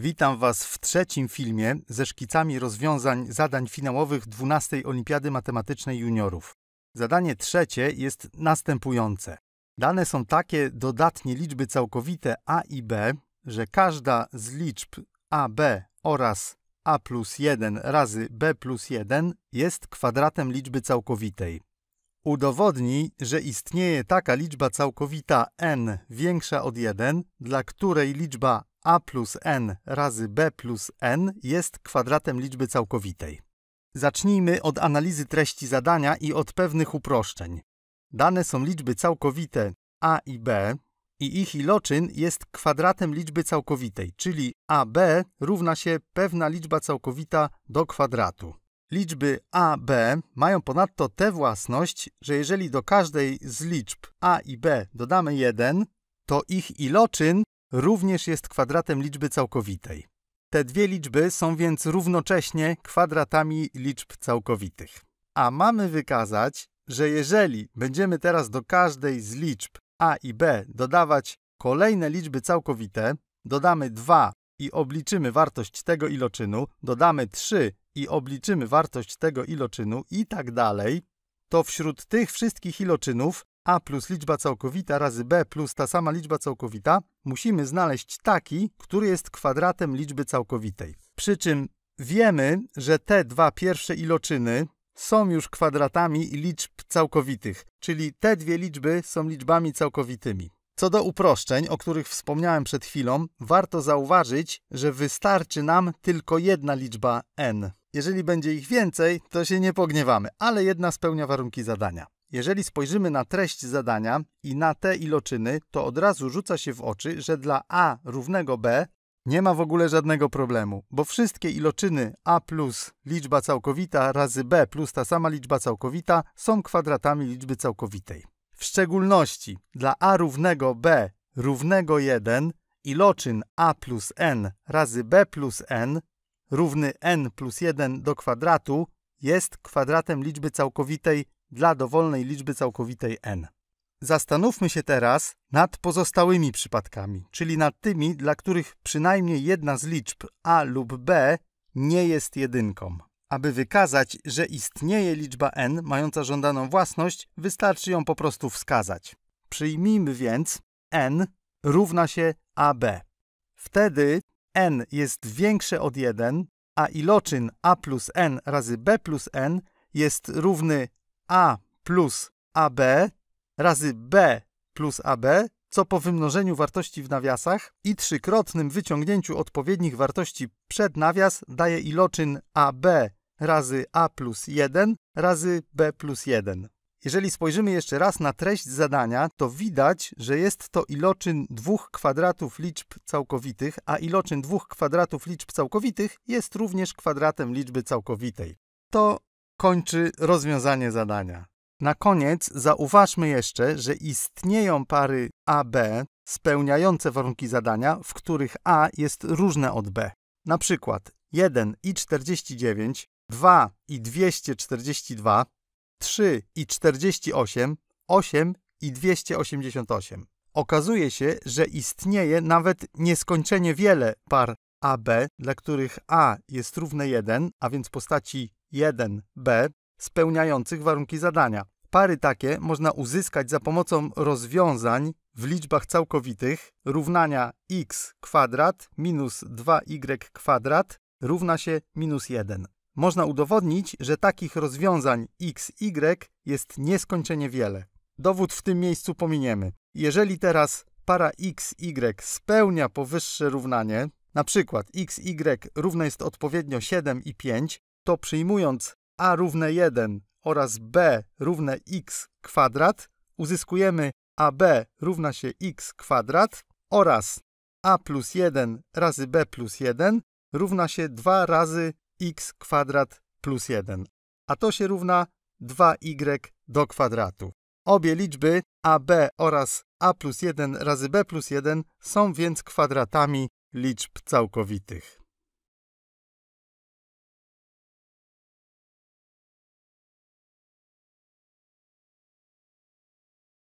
Witam Was w trzecim filmie ze szkicami rozwiązań zadań finałowych 12. Olimpiady Matematycznej Juniorów. Zadanie trzecie jest następujące. Dane są takie dodatnie liczby całkowite a i b, że każda z liczb ab oraz a plus 1 razy b plus 1 jest kwadratem liczby całkowitej. Udowodnij, że istnieje taka liczba całkowita n większa od 1, dla której liczba a plus n razy b plus n jest kwadratem liczby całkowitej. Zacznijmy od analizy treści zadania i od pewnych uproszczeń. Dane są liczby całkowite a i b i ich iloczyn jest kwadratem liczby całkowitej, czyli ab równa się pewna liczba całkowita do kwadratu. Liczby a, b mają ponadto tę własność, że jeżeli do każdej z liczb a i b dodamy 1, to ich iloczyn również jest kwadratem liczby całkowitej. Te dwie liczby są więc równocześnie kwadratami liczb całkowitych. A mamy wykazać, że jeżeli będziemy teraz do każdej z liczb a i b dodawać kolejne liczby całkowite, dodamy 2 i obliczymy wartość tego iloczynu, dodamy 3 i obliczymy wartość tego iloczynu i tak dalej, to wśród tych wszystkich iloczynów a plus liczba całkowita razy b plus ta sama liczba całkowita, musimy znaleźć taki, który jest kwadratem liczby całkowitej. Przy czym wiemy, że te dwa pierwsze iloczyny są już kwadratami liczb całkowitych, czyli te dwie liczby są liczbami całkowitymi. Co do uproszczeń, o których wspomniałem przed chwilą, warto zauważyć, że wystarczy nam tylko jedna liczba n. Jeżeli będzie ich więcej, to się nie pogniewamy, ale jedna spełnia warunki zadania. Jeżeli spojrzymy na treść zadania i na te iloczyny, to od razu rzuca się w oczy, że dla a równego b nie ma w ogóle żadnego problemu, bo wszystkie iloczyny a plus liczba całkowita razy b plus ta sama liczba całkowita są kwadratami liczby całkowitej. W szczególności dla a równego b równego 1 iloczyn a plus n razy b plus n równy n plus 1 do kwadratu jest kwadratem liczby całkowitej dla dowolnej liczby całkowitej n. Zastanówmy się teraz nad pozostałymi przypadkami, czyli nad tymi, dla których przynajmniej jedna z liczb a lub b nie jest jedynką. Aby wykazać, że istnieje liczba n mająca żądaną własność, wystarczy ją po prostu wskazać. Przyjmijmy więc n równa się ab. Wtedy n jest większe od 1, a iloczyn a plus n razy b plus n jest równy a plus AB razy B plus AB, co po wymnożeniu wartości w nawiasach i trzykrotnym wyciągnięciu odpowiednich wartości przed nawias daje iloczyn AB razy A plus 1 razy B plus 1. Jeżeli spojrzymy jeszcze raz na treść zadania, to widać, że jest to iloczyn dwóch kwadratów liczb całkowitych, a iloczyn dwóch kwadratów liczb całkowitych jest również kwadratem liczby całkowitej. To kończy rozwiązanie zadania. Na koniec zauważmy jeszcze, że istnieją pary AB spełniające warunki zadania, w których A jest różne od B. Na przykład 1 i 49, 2 i 242, 3 i 48, 8 i 288. Okazuje się, że istnieje nawet nieskończenie wiele par AB, dla których A jest równe 1, a więc postaci 1b spełniających warunki zadania. Pary takie można uzyskać za pomocą rozwiązań w liczbach całkowitych równania x kwadrat minus 2y kwadrat równa się minus 1. Można udowodnić, że takich rozwiązań xy jest nieskończenie wiele. Dowód w tym miejscu pominiemy. Jeżeli teraz para xy spełnia powyższe równanie, na przykład xy równe jest odpowiednio 7 i 5, to przyjmując a równe 1 oraz b równe x kwadrat, uzyskujemy ab równa się x kwadrat oraz a plus 1 razy b plus 1 równa się 2 razy x kwadrat plus 1, a to się równa 2y do kwadratu. Obie liczby ab oraz a plus 1 razy b plus 1 są więc kwadratami liczb całkowitych.